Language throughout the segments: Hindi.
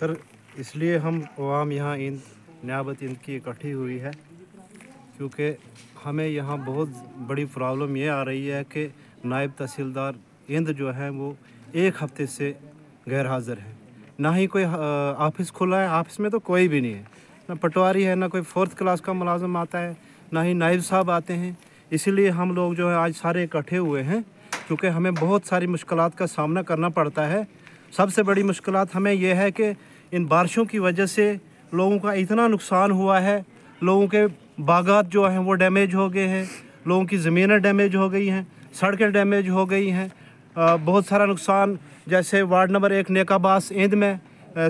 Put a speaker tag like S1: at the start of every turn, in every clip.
S1: सर इसलिए हम आवाम यहाँ इंद न्याबत इंद की इकट्ठी हुई है क्योंकि हमें यहाँ बहुत बड़ी प्रॉब्लम ये आ रही है कि नायब तहसीलदार इंद जो है वो एक हफ्ते से गैर हाज़िर है ना ही कोई ऑफिस खुला है ऑफिस में तो कोई भी नहीं है ना पटवारी है ना कोई फोर्थ क्लास का मुलाजम आता है ना ही नायब साहब आते हैं इसीलिए हम लोग जो है आज सारे इकट्ठे हुए हैं क्योंकि हमें बहुत सारी मुश्किल का सामना करना पड़ता है सबसे बड़ी मुश्किल हमें यह है कि इन बारिशों की वजह से लोगों का इतना नुकसान हुआ है लोगों के बागात जो हैं वो डैमेज हो गए हैं लोगों की ज़मीनें डैमेज हो गई हैं सड़कें डैमेज हो गई हैं बहुत सारा नुकसान जैसे वार्ड नंबर एक नेकाबास इंद में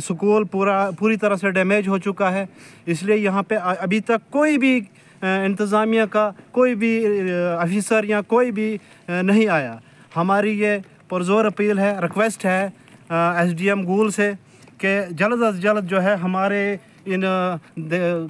S1: स्कूल पूरा पूरी तरह से डैमेज हो चुका है इसलिए यहाँ पे अभी तक कोई भी इंतज़ामिया का कोई भी अफिसर या कोई भी नहीं आया हमारी ये पुरजोर अपील है रिक्वेस्ट है एसडीएम गोल्स है कि जल्द अज जल्द जो है हमारे इन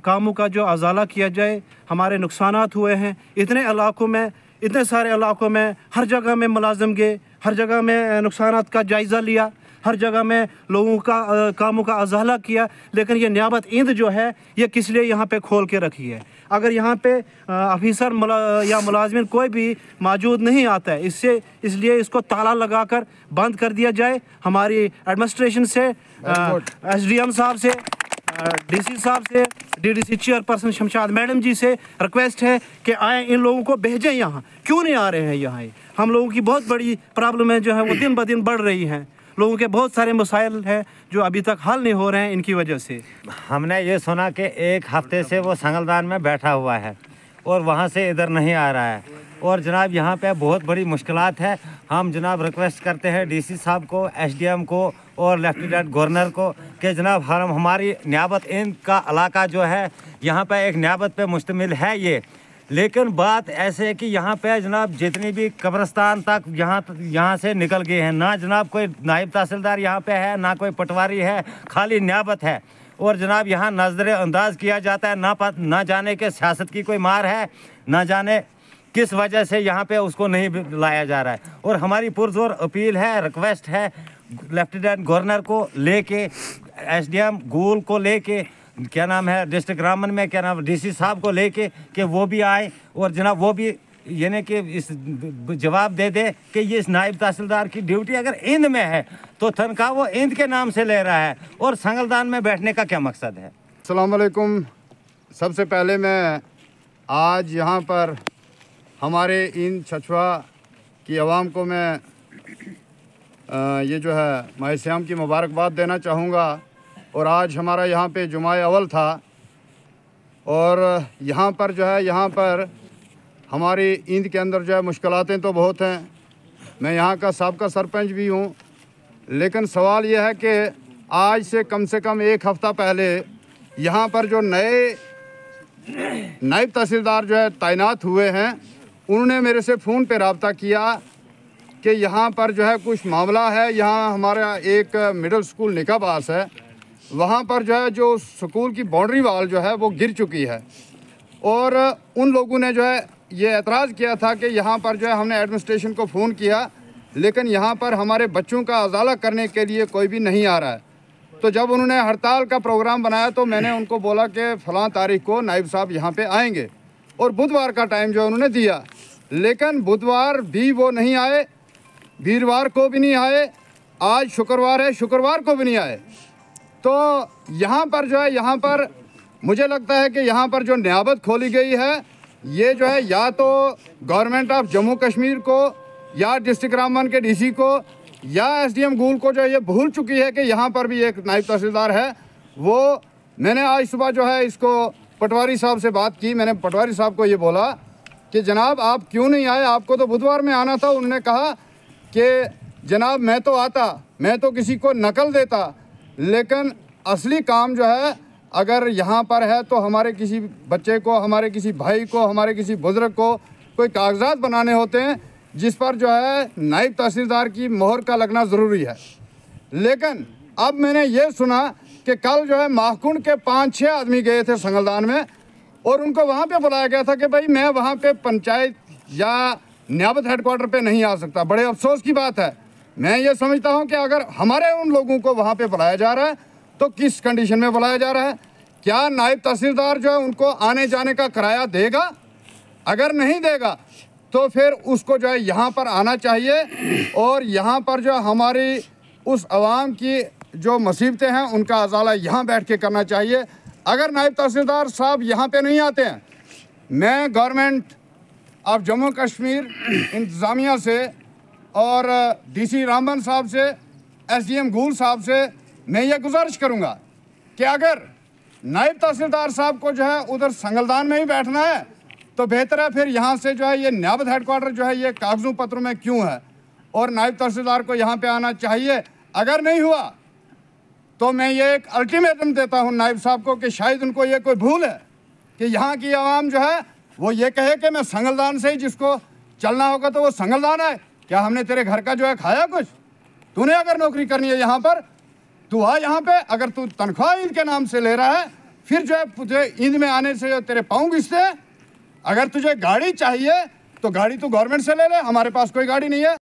S1: कामों का जो अजाला किया जाए हमारे नुकसान हुए हैं इतने इलाकों में इतने सारे इलाकों में हर जगह में मुलाजम गए हर जगह में नुकसान का जायज़ा लिया हर जगह में लोगों का कामों का अजहला किया लेकिन ये न्याबत इंद जो है ये किस लिए यहाँ पर खोल के रखी है अगर यहाँ पे अफिसर मुला, या मुलाजमन कोई भी मौजूद नहीं आता है इससे इसलिए इसको ताला लगाकर बंद कर दिया जाए हमारी एडमिनिस्ट्रेशन से एस डी एम साहब से डीसी साहब से DDC chairperson Shamshad madam ji से रिक्वेस्ट है कि आए इन लोगों को भेजें यहाँ क्यों नहीं आ रहे हैं यहाँ हम लोगों की बहुत बड़ी प्रॉब्लम है जो है वो दिन ब दिन बढ़ रही हैं लोगों के बहुत सारे मसाइल हैं जो अभी तक हल नहीं
S2: हो रहे हैं इनकी वजह से हमने ये सुना कि एक हफ्ते से वो संगलदान में बैठा हुआ है और वहाँ से इधर नहीं आ रहा है और जनाब यहाँ पे बहुत बड़ी मुश्किल है हम जनाब रिक्वेस्ट करते हैं डीसी साहब को एसडीएम को और लेफ्टिनेंट गवर्नर को कि जनाब हम हमारी न्याबत इन का इलाका जो है यहाँ पर एक न्याबत पे मुश्तमिल है ये लेकिन बात ऐसे है कि यहाँ पे जनाब जितने भी कब्रस्तान तक यहाँ यहाँ से निकल गए हैं ना जनाब कोई नायब तहसीलदार यहाँ पे है ना कोई पटवारी है खाली न्याबत है और जनाब यहाँ नज़रअंदाज किया जाता है ना पत, ना जाने के सियासत की कोई मार है ना जाने किस वजह से यहाँ पे उसको नहीं लाया जा रहा है और हमारी पुरजोर अपील है रिक्वेस्ट है लेफ्टिनेंट गवर्नर को लेके एसडीएम गोल को लेके क्या नाम है डिस्ट्रिक्ट रामन में क्या नाम सी साहब को लेके कि वो भी आए और जनाब वो भी यानी कि इस जवाब दे दे कि ये इस नायब तहसीलदार की ड्यूटी अगर इंद में है तो तनख्वाह वो इंद के नाम से ले रहा है और
S3: संगलदान में बैठने का क्या मकसद है अलकुम सबसे पहले मैं आज यहाँ पर हमारे इन छछुआ की आवाम को मैं आ, ये जो है श्याम की मुबारकबाद देना चाहूँगा और आज हमारा यहाँ पे जुमा अवल था और यहाँ पर जो है यहाँ पर हमारी ईद के अंदर जो है मुश्किलें तो बहुत हैं मैं यहाँ का सबका सरपंच भी हूँ लेकिन सवाल यह है कि आज से कम से कम एक हफ़्ता पहले यहाँ पर जो नए नायब तहसीलदार जो है तैनात हुए हैं उन्होंने मेरे से फ़ोन पे रबता किया कि यहाँ पर जो है कुछ मामला है यहाँ हमारा एक मिडिल स्कूल निका पास है वहाँ पर जो है जो स्कूल की बाउंड्री वाल जो है वो गिर चुकी है और उन लोगों ने जो है ये एतराज़ किया था कि यहाँ पर जो है हमने एडमिनिस्ट्रेशन को फ़ोन किया लेकिन यहाँ पर हमारे बच्चों का अजाला करने के लिए कोई भी नहीं आ रहा है तो जब उन्होंने हड़ताल का प्रोग्राम बनाया तो मैंने उनको बोला कि फ़लाँ तारीख को नायब साहब यहाँ पर आएँगे और बुधवार का टाइम जो उन्होंने दिया लेकिन बुधवार भी वो नहीं आए वीरवार को भी नहीं आए आज शुक्रवार है शुक्रवार को भी नहीं आए तो यहाँ पर जो है यहाँ पर मुझे लगता है कि यहाँ पर जो न्याबत खोली गई है ये जो है या तो गवर्नमेंट ऑफ जम्मू कश्मीर को या डिस्ट्रिक्ट रामबन के डीसी को या एसडीएम गूल को जो है ये भूल चुकी है कि यहाँ पर भी एक नायब तहसीलदार है वो मैंने आज सुबह जो है इसको पटवारी साहब से बात की मैंने पटवारी साहब को ये बोला कि जनाब आप क्यों नहीं आए आपको तो बुधवार में आना था उन्होंने कहा कि जनाब मैं तो आता मैं तो किसी को नकल देता लेकिन असली काम जो है अगर यहाँ पर है तो हमारे किसी बच्चे को हमारे किसी भाई को हमारे किसी बुज़ुर्ग को कोई कागजात बनाने होते हैं जिस पर जो है नायब तहसीलदार की मोहर का लगना ज़रूरी है लेकिन अब मैंने ये सुना कि कल जो है माहकुंड के पाँच छः आदमी गए थे संगलदान में और उनको वहाँ पे बुलाया गया था कि भाई मैं वहाँ पे पंचायत या न्याबत हेडकोार्टर पे नहीं आ सकता बड़े अफसोस की बात है मैं ये समझता हूँ कि अगर हमारे उन लोगों को वहाँ पे बुलाया जा रहा है तो किस कंडीशन में बुलाया जा रहा है क्या नायब तहसीलदार जो है उनको आने जाने का किराया देगा अगर नहीं देगा तो फिर उसको जो है यहाँ पर आना चाहिए और यहाँ पर जो हमारी उस आवाम की जो मुसीबतें हैं उनका अजाला यहाँ बैठ के करना चाहिए अगर नायब तहसीलदार साहब यहाँ पे नहीं आते हैं मैं गवर्नमेंट ऑफ जम्मू कश्मीर इंतज़ामिया से और डीसी रामबन साहब से एसडीएम डी साहब से मैं ये गुजारिश करूंगा कि अगर नायब तहसीलदार साहब को जो है उधर संगलदान में ही बैठना है तो बेहतर है फिर यहाँ से जो है ये न्यायत हेडक्वार्टर जो है ये कागजों पत्रों में क्यों है और नायब तहसीलदार को यहाँ पे आना चाहिए अगर नहीं हुआ तो मैं ये एक अल्टीमेटम देता हूँ नायब साहब को कि शायद उनको ये कोई भूल है कि यहाँ की आवाम जो है वो ये कहे कि मैं संगलदान से ही जिसको चलना होगा तो वो संगलदान आए क्या हमने तेरे घर का जो है खाया कुछ तूने अगर नौकरी करनी है यहाँ पर तू आ यहाँ पे अगर तू तनख्वाह ईद के नाम से ले रहा है फिर जो है तुझे ईद में आने से तेरे पाऊँ घिसते अगर तुझे गाड़ी चाहिए तो गाड़ी तू गवर्नमेंट से ले ले हमारे पास कोई गाड़ी नहीं है